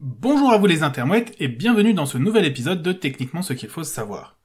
Bonjour à vous les intermouettes et bienvenue dans ce nouvel épisode de Techniquement ce qu'il faut savoir.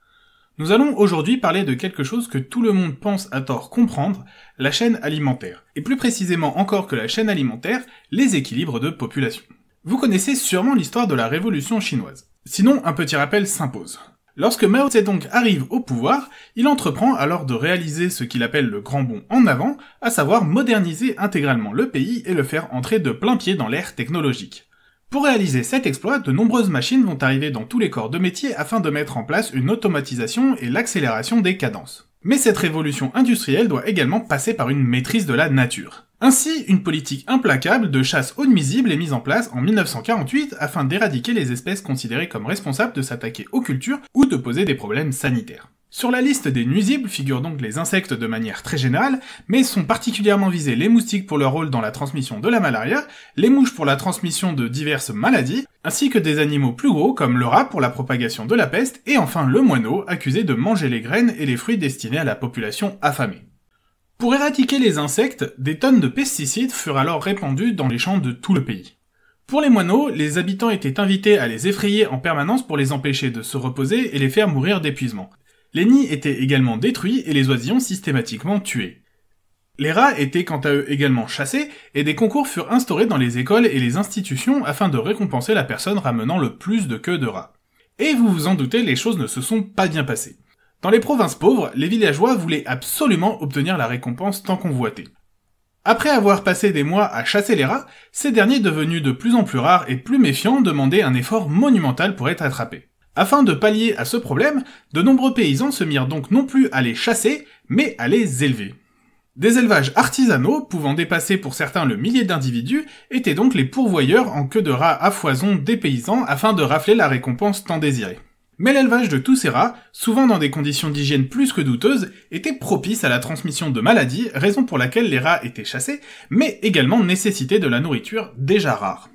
Nous allons aujourd'hui parler de quelque chose que tout le monde pense à tort comprendre, la chaîne alimentaire. Et plus précisément encore que la chaîne alimentaire, les équilibres de population. Vous connaissez sûrement l'histoire de la révolution chinoise. Sinon, un petit rappel s'impose. Lorsque Mao Zedong arrive au pouvoir, il entreprend alors de réaliser ce qu'il appelle le grand bond en avant, à savoir moderniser intégralement le pays et le faire entrer de plein pied dans l'ère technologique. Pour réaliser cet exploit, de nombreuses machines vont arriver dans tous les corps de métier afin de mettre en place une automatisation et l'accélération des cadences. Mais cette révolution industrielle doit également passer par une maîtrise de la nature. Ainsi, une politique implacable de chasse aux nuisibles est mise en place en 1948 afin d'éradiquer les espèces considérées comme responsables de s'attaquer aux cultures ou de poser des problèmes sanitaires. Sur la liste des nuisibles figurent donc les insectes de manière très générale, mais sont particulièrement visés les moustiques pour leur rôle dans la transmission de la malaria, les mouches pour la transmission de diverses maladies, ainsi que des animaux plus gros comme le rat pour la propagation de la peste, et enfin le moineau, accusé de manger les graines et les fruits destinés à la population affamée. Pour éradiquer les insectes, des tonnes de pesticides furent alors répandues dans les champs de tout le pays. Pour les moineaux, les habitants étaient invités à les effrayer en permanence pour les empêcher de se reposer et les faire mourir d'épuisement. Les nids étaient également détruits et les oisillons systématiquement tués. Les rats étaient quant à eux également chassés et des concours furent instaurés dans les écoles et les institutions afin de récompenser la personne ramenant le plus de queues de rats. Et vous vous en doutez, les choses ne se sont pas bien passées. Dans les provinces pauvres, les villageois voulaient absolument obtenir la récompense tant convoitée. Après avoir passé des mois à chasser les rats, ces derniers devenus de plus en plus rares et plus méfiants demandaient un effort monumental pour être attrapés. Afin de pallier à ce problème, de nombreux paysans se mirent donc non plus à les chasser, mais à les élever. Des élevages artisanaux, pouvant dépasser pour certains le millier d'individus, étaient donc les pourvoyeurs en queue de rats à foison des paysans afin de rafler la récompense tant désirée. Mais l'élevage de tous ces rats, souvent dans des conditions d'hygiène plus que douteuses, était propice à la transmission de maladies, raison pour laquelle les rats étaient chassés, mais également nécessité de la nourriture déjà rare.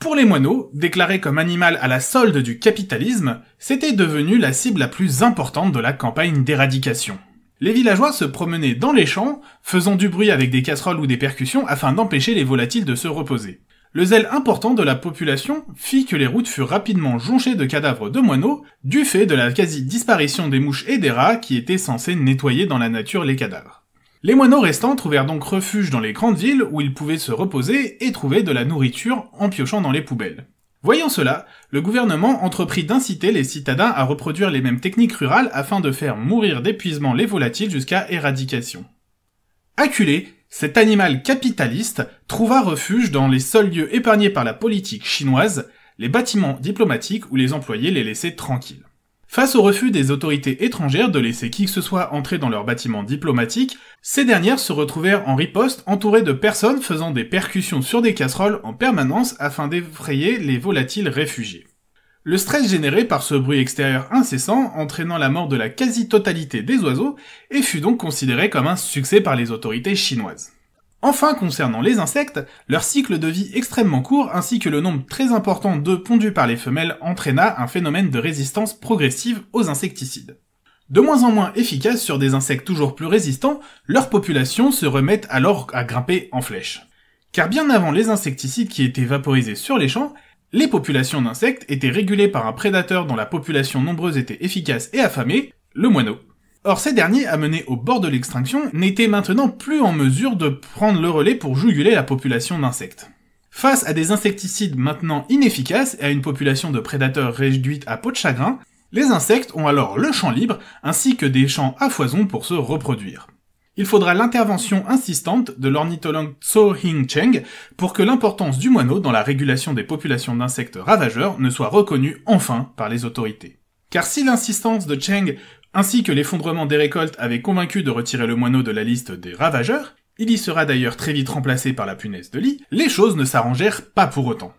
Pour les moineaux, déclarés comme animal à la solde du capitalisme, c'était devenu la cible la plus importante de la campagne d'éradication. Les villageois se promenaient dans les champs, faisant du bruit avec des casseroles ou des percussions afin d'empêcher les volatiles de se reposer. Le zèle important de la population fit que les routes furent rapidement jonchées de cadavres de moineaux, du fait de la quasi-disparition des mouches et des rats qui étaient censés nettoyer dans la nature les cadavres. Les moineaux restants trouvèrent donc refuge dans les grandes villes où ils pouvaient se reposer et trouver de la nourriture en piochant dans les poubelles. Voyant cela, le gouvernement entreprit d'inciter les citadins à reproduire les mêmes techniques rurales afin de faire mourir d'épuisement les volatiles jusqu'à éradication. Acculé, cet animal capitaliste trouva refuge dans les seuls lieux épargnés par la politique chinoise, les bâtiments diplomatiques où les employés les laissaient tranquilles. Face au refus des autorités étrangères de laisser qui que ce soit entrer dans leurs bâtiments diplomatiques, ces dernières se retrouvèrent en riposte entourées de personnes faisant des percussions sur des casseroles en permanence afin d'effrayer les volatiles réfugiés. Le stress généré par ce bruit extérieur incessant entraînant la mort de la quasi-totalité des oiseaux et fut donc considéré comme un succès par les autorités chinoises. Enfin, concernant les insectes, leur cycle de vie extrêmement court ainsi que le nombre très important d'œufs pondus par les femelles entraîna un phénomène de résistance progressive aux insecticides. De moins en moins efficaces sur des insectes toujours plus résistants, leurs populations se remettent alors à grimper en flèche. Car bien avant les insecticides qui étaient vaporisés sur les champs, les populations d'insectes étaient régulées par un prédateur dont la population nombreuse était efficace et affamée, le moineau. Or, ces derniers, amenés au bord de l'extinction, n'étaient maintenant plus en mesure de prendre le relais pour juguler la population d'insectes. Face à des insecticides maintenant inefficaces et à une population de prédateurs réduite à peau de chagrin, les insectes ont alors le champ libre ainsi que des champs à foison pour se reproduire. Il faudra l'intervention insistante de l'ornithologue Tso Hing Cheng pour que l'importance du moineau dans la régulation des populations d'insectes ravageurs ne soit reconnue enfin par les autorités. Car si l'insistance de Cheng ainsi que l'effondrement des récoltes avait convaincu de retirer le moineau de la liste des ravageurs, il y sera d'ailleurs très vite remplacé par la punaise de lit, les choses ne s'arrangèrent pas pour autant.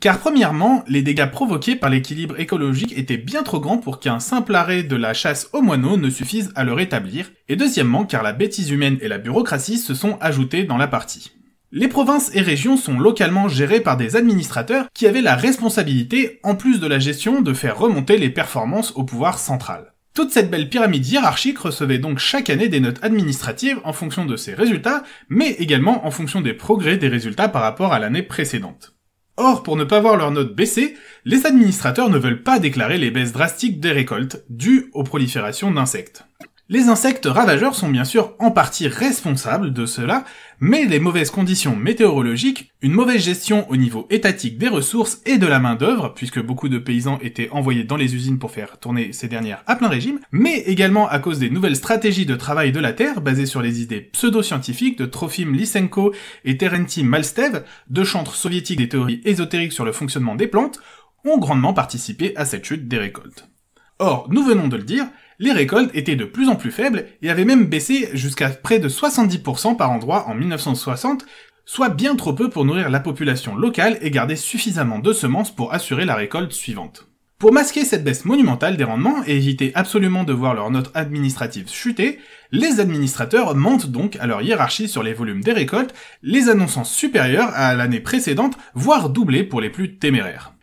Car premièrement, les dégâts provoqués par l'équilibre écologique étaient bien trop grands pour qu'un simple arrêt de la chasse aux moineaux ne suffise à le rétablir, et deuxièmement car la bêtise humaine et la bureaucratie se sont ajoutées dans la partie. Les provinces et régions sont localement gérées par des administrateurs qui avaient la responsabilité, en plus de la gestion, de faire remonter les performances au pouvoir central. Toute cette belle pyramide hiérarchique recevait donc chaque année des notes administratives en fonction de ses résultats, mais également en fonction des progrès des résultats par rapport à l'année précédente. Or, pour ne pas voir leurs notes baisser, les administrateurs ne veulent pas déclarer les baisses drastiques des récoltes dues aux proliférations d'insectes. Les insectes ravageurs sont bien sûr en partie responsables de cela, mais les mauvaises conditions météorologiques, une mauvaise gestion au niveau étatique des ressources et de la main-d'œuvre, puisque beaucoup de paysans étaient envoyés dans les usines pour faire tourner ces dernières à plein régime, mais également à cause des nouvelles stratégies de travail de la terre basées sur les idées pseudo-scientifiques de Trofim Lysenko et Terenti Malstev, deux chantres soviétiques des théories ésotériques sur le fonctionnement des plantes, ont grandement participé à cette chute des récoltes. Or, nous venons de le dire, les récoltes étaient de plus en plus faibles et avaient même baissé jusqu'à près de 70% par endroit en 1960, soit bien trop peu pour nourrir la population locale et garder suffisamment de semences pour assurer la récolte suivante. Pour masquer cette baisse monumentale des rendements et éviter absolument de voir leur notes administrative chuter, les administrateurs mentent donc à leur hiérarchie sur les volumes des récoltes, les annonçant supérieurs à l'année précédente, voire doublés pour les plus téméraires.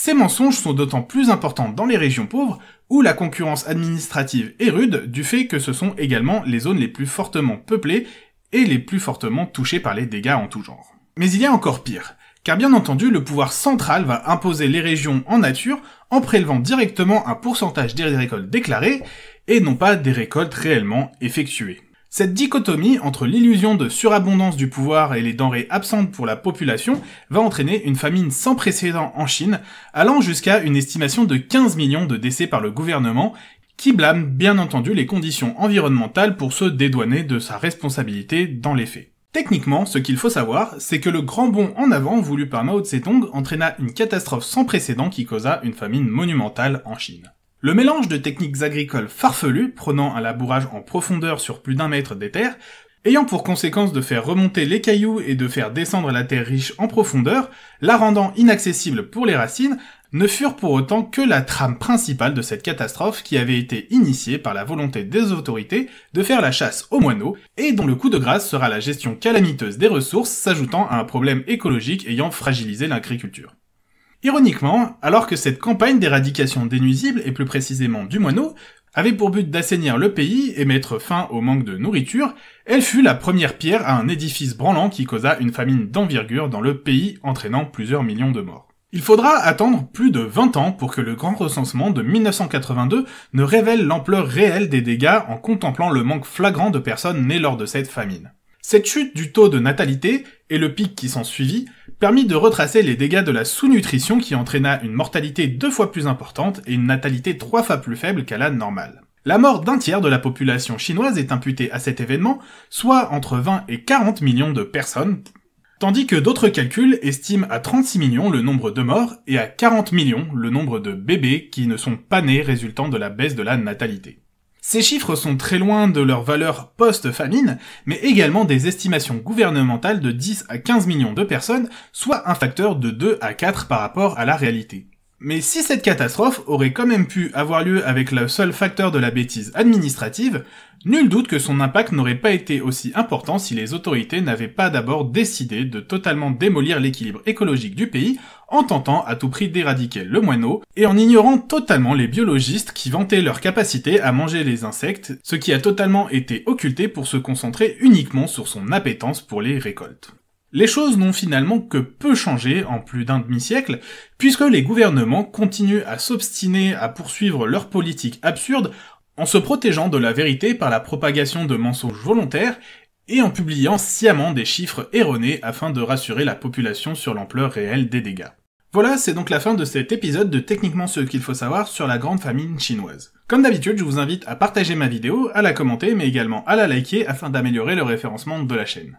Ces mensonges sont d'autant plus importants dans les régions pauvres où la concurrence administrative est rude du fait que ce sont également les zones les plus fortement peuplées et les plus fortement touchées par les dégâts en tout genre. Mais il y a encore pire, car bien entendu le pouvoir central va imposer les régions en nature en prélevant directement un pourcentage des récoltes déclarées et non pas des récoltes réellement effectuées. Cette dichotomie entre l'illusion de surabondance du pouvoir et les denrées absentes pour la population va entraîner une famine sans précédent en Chine, allant jusqu'à une estimation de 15 millions de décès par le gouvernement, qui blâme bien entendu les conditions environnementales pour se dédouaner de sa responsabilité dans les faits. Techniquement, ce qu'il faut savoir, c'est que le grand bond en avant voulu par Mao Zedong entraîna une catastrophe sans précédent qui causa une famine monumentale en Chine. Le mélange de techniques agricoles farfelues, prenant un labourage en profondeur sur plus d'un mètre des terres, ayant pour conséquence de faire remonter les cailloux et de faire descendre la terre riche en profondeur, la rendant inaccessible pour les racines, ne furent pour autant que la trame principale de cette catastrophe qui avait été initiée par la volonté des autorités de faire la chasse aux moineaux et dont le coup de grâce sera la gestion calamiteuse des ressources s'ajoutant à un problème écologique ayant fragilisé l'agriculture. Ironiquement, alors que cette campagne d'éradication des nuisibles, et plus précisément du moineau, avait pour but d'assainir le pays et mettre fin au manque de nourriture, elle fut la première pierre à un édifice branlant qui causa une famine d'envergure dans le pays entraînant plusieurs millions de morts. Il faudra attendre plus de 20 ans pour que le grand recensement de 1982 ne révèle l'ampleur réelle des dégâts en contemplant le manque flagrant de personnes nées lors de cette famine. Cette chute du taux de natalité et le pic qui s'en suivit permis de retracer les dégâts de la sous-nutrition qui entraîna une mortalité deux fois plus importante et une natalité trois fois plus faible qu'à la normale. La mort d'un tiers de la population chinoise est imputée à cet événement, soit entre 20 et 40 millions de personnes, tandis que d'autres calculs estiment à 36 millions le nombre de morts et à 40 millions le nombre de bébés qui ne sont pas nés résultant de la baisse de la natalité. Ces chiffres sont très loin de leur valeur post-famine, mais également des estimations gouvernementales de 10 à 15 millions de personnes, soit un facteur de 2 à 4 par rapport à la réalité. Mais si cette catastrophe aurait quand même pu avoir lieu avec le seul facteur de la bêtise administrative, nul doute que son impact n'aurait pas été aussi important si les autorités n'avaient pas d'abord décidé de totalement démolir l'équilibre écologique du pays en tentant à tout prix d'éradiquer le moineau et en ignorant totalement les biologistes qui vantaient leur capacité à manger les insectes, ce qui a totalement été occulté pour se concentrer uniquement sur son appétence pour les récoltes. Les choses n'ont finalement que peu changé en plus d'un demi-siècle, puisque les gouvernements continuent à s'obstiner à poursuivre leur politique absurde en se protégeant de la vérité par la propagation de mensonges volontaires et en publiant sciemment des chiffres erronés afin de rassurer la population sur l'ampleur réelle des dégâts. Voilà, c'est donc la fin de cet épisode de Techniquement ce qu'il faut savoir sur la grande famine chinoise. Comme d'habitude, je vous invite à partager ma vidéo, à la commenter, mais également à la liker afin d'améliorer le référencement de la chaîne.